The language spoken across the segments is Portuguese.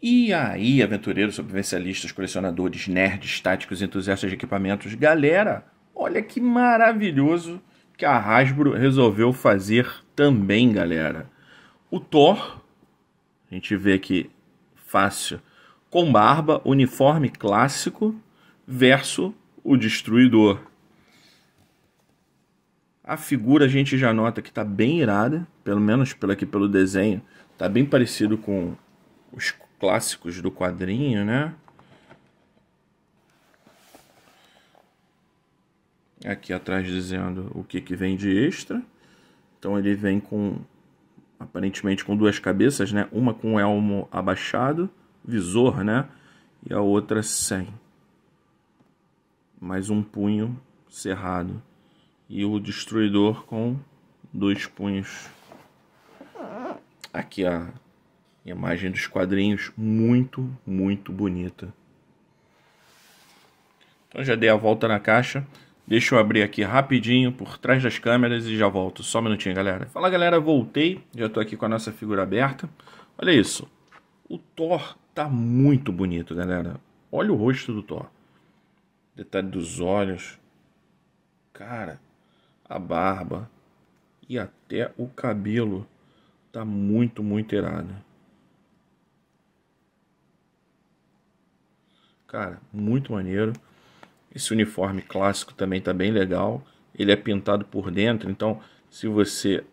E aí, aventureiros, sobrevivencialistas, colecionadores, nerds, táticos, entusiastas de equipamentos, galera, olha que maravilhoso que a Hasbro resolveu fazer também, galera. O Thor, a gente vê que fácil, com barba, uniforme clássico, verso o Destruidor. A figura a gente já nota que está bem irada, pelo menos pelo aqui pelo desenho, está bem parecido com os clássicos do quadrinho, né? Aqui atrás dizendo o que, que vem de extra. Então ele vem com aparentemente com duas cabeças, né? Uma com o elmo abaixado, visor, né? E a outra sem. Mais um punho cerrado. E o destruidor com dois punhos. Aqui a Imagem dos quadrinhos muito, muito bonita. Então já dei a volta na caixa. Deixa eu abrir aqui rapidinho por trás das câmeras e já volto. Só um minutinho, galera. Fala, galera, voltei. Já estou aqui com a nossa figura aberta. Olha isso. O Thor tá muito bonito, galera. Olha o rosto do Thor. Detalhe dos olhos. Cara, a barba e até o cabelo tá muito, muito irado. Cara, muito maneiro. Esse uniforme clássico também tá bem legal. Ele é pintado por dentro, então se você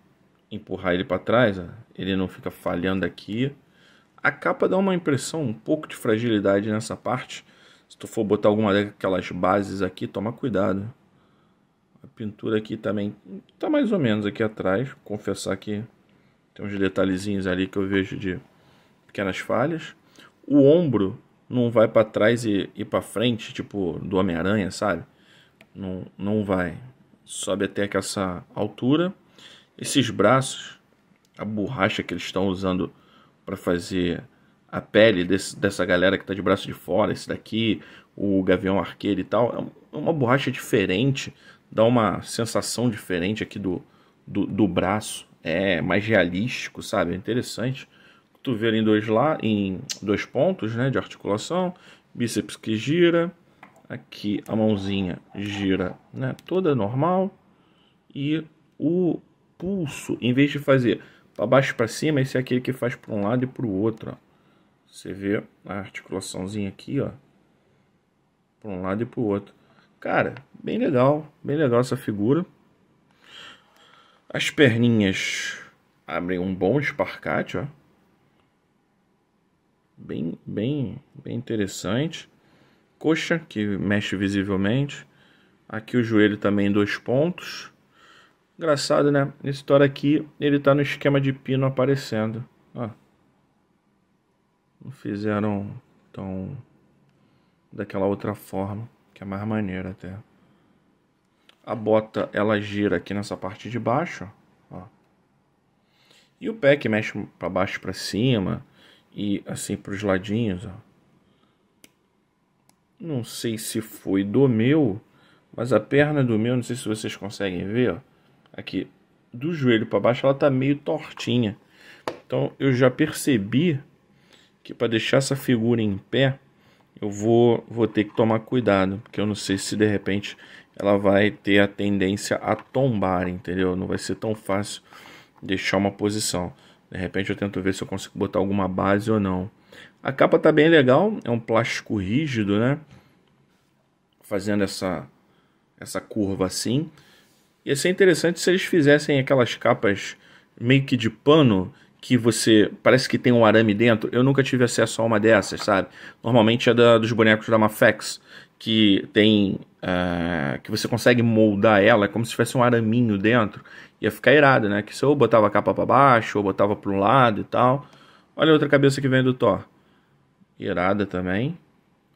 empurrar ele para trás, ele não fica falhando aqui. A capa dá uma impressão um pouco de fragilidade nessa parte. Se tu for botar alguma daquelas bases aqui, toma cuidado. A pintura aqui também tá mais ou menos aqui atrás. Vou confessar que tem uns detalhezinhos ali que eu vejo de pequenas falhas. O ombro não vai para trás e, e para frente, tipo do Homem-Aranha, sabe? Não, não vai. Sobe até que essa altura. Esses braços, a borracha que eles estão usando para fazer a pele desse, dessa galera que tá de braço de fora, esse daqui, o Gavião Arqueiro e tal, é, é uma borracha diferente, dá uma sensação diferente aqui do, do, do braço, é mais realístico, sabe? É interessante cotovelo em dois, lá, em dois pontos né, de articulação, bíceps que gira, aqui a mãozinha gira né, toda normal e o pulso, em vez de fazer para baixo para cima, esse é aquele que faz para um lado e para o outro. Ó. Você vê a articulaçãozinha aqui, ó, para um lado e para o outro. Cara, bem legal, bem legal essa figura. As perninhas abrem um bom esparcate, ó bem, bem, bem interessante. Coxa, que mexe visivelmente. Aqui o joelho também dois pontos. Engraçado, né? Esse toro aqui, ele tá no esquema de pino aparecendo. Ó. Não fizeram tão... Daquela outra forma, que é mais maneira até. A bota, ela gira aqui nessa parte de baixo, ó. E o pé que mexe para baixo para cima e assim para os ladinhos, ó. Não sei se foi do meu, mas a perna do meu, não sei se vocês conseguem ver, ó. Aqui, do joelho para baixo, ela tá meio tortinha. Então, eu já percebi que para deixar essa figura em pé, eu vou, vou ter que tomar cuidado, porque eu não sei se de repente ela vai ter a tendência a tombar, entendeu? Não vai ser tão fácil deixar uma posição. De repente eu tento ver se eu consigo botar alguma base ou não. A capa tá bem legal, é um plástico rígido, né? Fazendo essa, essa curva assim. Ia ser interessante se eles fizessem aquelas capas meio que de pano que você parece que tem um arame dentro. Eu nunca tive acesso a uma dessas, sabe? Normalmente é da, dos bonecos da Mafex, que tem é, que você consegue moldar ela, é como se tivesse um araminho dentro, ia ficar irado, né? Que se eu botava a capa para baixo, ou botava para um lado e tal. Olha a outra cabeça que vem do Thor. Irada também.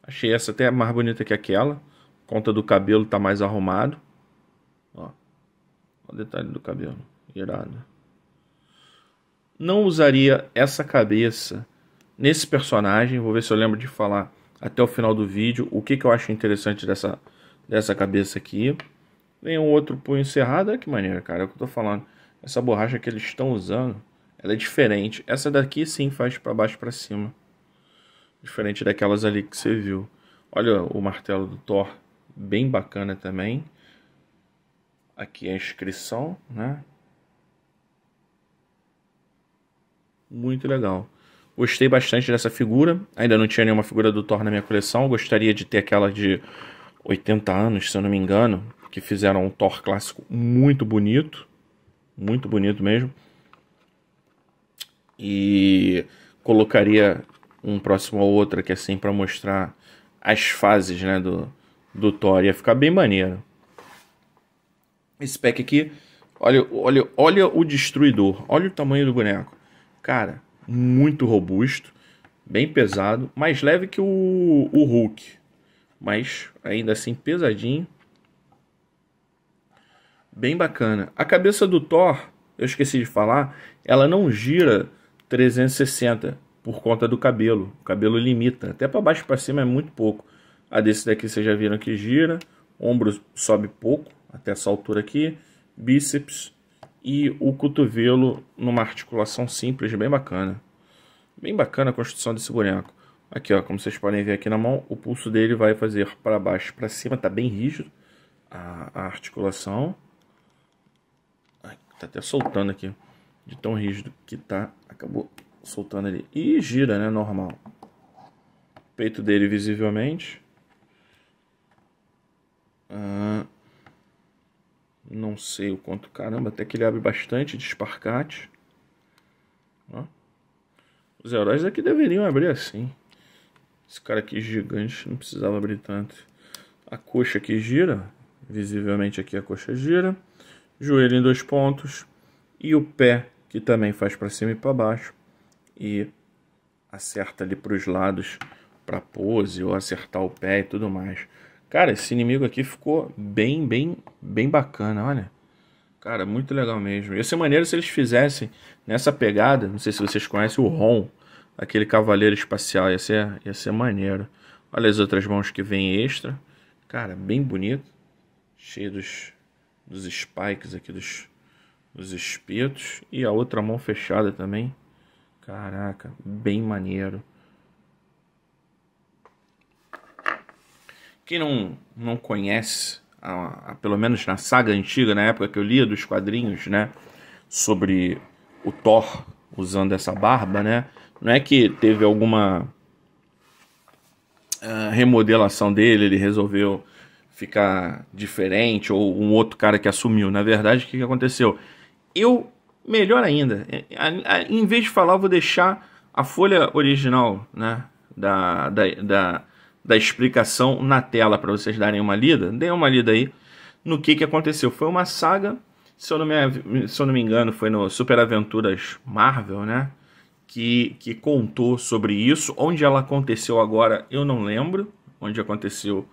Achei essa até mais bonita que aquela. Conta do cabelo tá mais arrumado. Ó. Olha o detalhe do cabelo. Irado. Não usaria essa cabeça nesse personagem. Vou ver se eu lembro de falar até o final do vídeo o que, que eu acho interessante dessa dessa cabeça aqui. vem um outro punho cerrado, olha que maneira, cara, é o que eu tô falando. Essa borracha que eles estão usando, ela é diferente. Essa daqui sim faz para baixo para cima. Diferente daquelas ali que você viu. Olha o martelo do Thor, bem bacana também. Aqui a inscrição, né? Muito legal. Gostei bastante dessa figura. Ainda não tinha nenhuma figura do Thor na minha coleção. Gostaria de ter aquela de 80 anos, se eu não me engano, que fizeram um Thor clássico muito bonito, muito bonito mesmo. E colocaria um próximo ao outro aqui assim para mostrar as fases, né, do do Thor, ia ficar bem maneiro. Esse pack aqui, olha, olha, olha o destruidor, olha o tamanho do boneco. Cara, muito robusto, bem pesado, mais leve que o, o Hulk mas ainda assim pesadinho. Bem bacana. A cabeça do Thor, eu esqueci de falar, ela não gira 360 por conta do cabelo. O cabelo limita, até para baixo para cima é muito pouco. A desse daqui vocês já viram que gira, ombro sobe pouco até essa altura aqui, bíceps e o cotovelo numa articulação simples, bem bacana. Bem bacana a construção desse boneco. Aqui, ó, como vocês podem ver aqui na mão, o pulso dele vai fazer para baixo, para cima, tá bem rígido a, a articulação. Ai, tá até soltando aqui, de tão rígido que tá, acabou soltando ali. E gira, né, normal. Peito dele visivelmente. Ah, não sei o quanto, caramba, até que ele abre bastante de esparcate. Ó. Os heróis aqui é deveriam abrir assim. Esse cara aqui é gigante, não precisava abrir tanto. A coxa aqui gira, visivelmente aqui a coxa gira. Joelho em dois pontos. E o pé, que também faz para cima e para baixo. E acerta ali para os lados, para pose ou acertar o pé e tudo mais. Cara, esse inimigo aqui ficou bem, bem, bem bacana, olha. Cara, muito legal mesmo. Ia ser maneiro se eles fizessem nessa pegada, não sei se vocês conhecem o ROM, aquele cavaleiro espacial. Ia ser, ia ser maneiro. Olha as outras mãos que vem extra. Cara, bem bonito. Cheio dos, dos spikes aqui, dos, dos espetos. E a outra mão fechada também. Caraca, bem maneiro. Quem não, não conhece, a, a, pelo menos na saga antiga, na época que eu lia dos quadrinhos, né? Sobre o Thor usando essa barba, né? Não é que teve alguma uh, remodelação dele, ele resolveu ficar diferente ou um outro cara que assumiu. Na verdade, o que aconteceu? Eu, melhor ainda, é, em vez de falar, vou deixar a folha original, né? Da, da, da, da explicação na tela para vocês darem uma lida. Dêem uma lida aí no que, que aconteceu. Foi uma saga se eu não me, se eu não me engano, foi no Super Aventuras Marvel, né? Que, que contou sobre isso. Onde ela aconteceu agora, eu não lembro. Onde aconteceu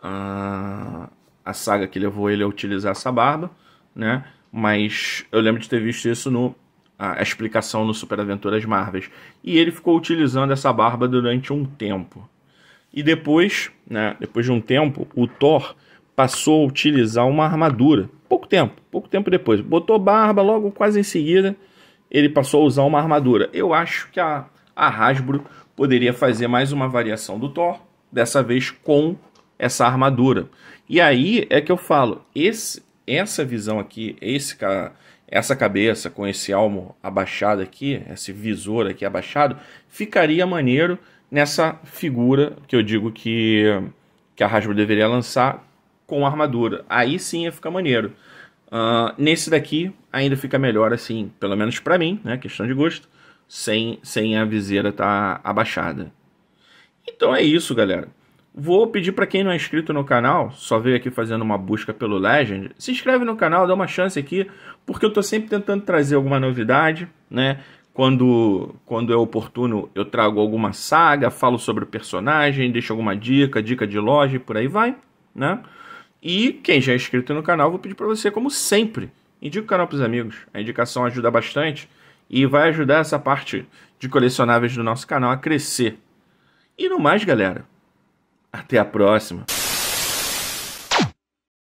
a, a saga que levou ele a utilizar essa barba, né? Mas eu lembro de ter visto isso no a, explicação no Super Aventuras Marvel. E ele ficou utilizando essa barba durante um tempo. E depois, né, depois de um tempo, o Thor passou a utilizar uma armadura. Pouco tempo, pouco tempo depois. Botou barba, logo quase em seguida, ele passou a usar uma armadura. Eu acho que a, a Hasbro poderia fazer mais uma variação do Thor, dessa vez com essa armadura. E aí é que eu falo, esse, essa visão aqui, esse cara, essa cabeça com esse almo abaixado aqui, esse visor aqui abaixado, ficaria maneiro nessa figura que eu digo que, que a Hasbro deveria lançar com armadura. Aí sim ia ficar maneiro. Uh, nesse daqui ainda fica melhor assim, pelo menos para mim, né? Questão de gosto, sem, sem a viseira tá abaixada. Então é isso, galera. Vou pedir para quem não é inscrito no canal, só veio aqui fazendo uma busca pelo Legend, se inscreve no canal, dá uma chance aqui, porque eu tô sempre tentando trazer alguma novidade, né? Quando, quando é oportuno, eu trago alguma saga, falo sobre o personagem, deixo alguma dica, dica de loja e por aí vai, né? E quem já é inscrito no canal, vou pedir para você, como sempre, indica o canal para os amigos. A indicação ajuda bastante e vai ajudar essa parte de colecionáveis do nosso canal a crescer. E no mais, galera, até a próxima!